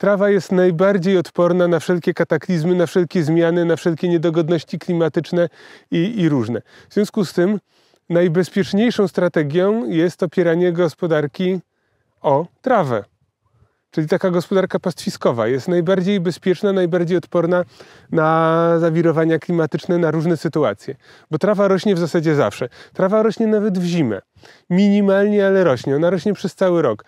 Trawa jest najbardziej odporna na wszelkie kataklizmy, na wszelkie zmiany, na wszelkie niedogodności klimatyczne i, i różne. W związku z tym najbezpieczniejszą strategią jest opieranie gospodarki o trawę. Czyli taka gospodarka pastwiskowa jest najbardziej bezpieczna, najbardziej odporna na zawirowania klimatyczne, na różne sytuacje. Bo trawa rośnie w zasadzie zawsze. Trawa rośnie nawet w zimę. Minimalnie, ale rośnie. Ona rośnie przez cały rok.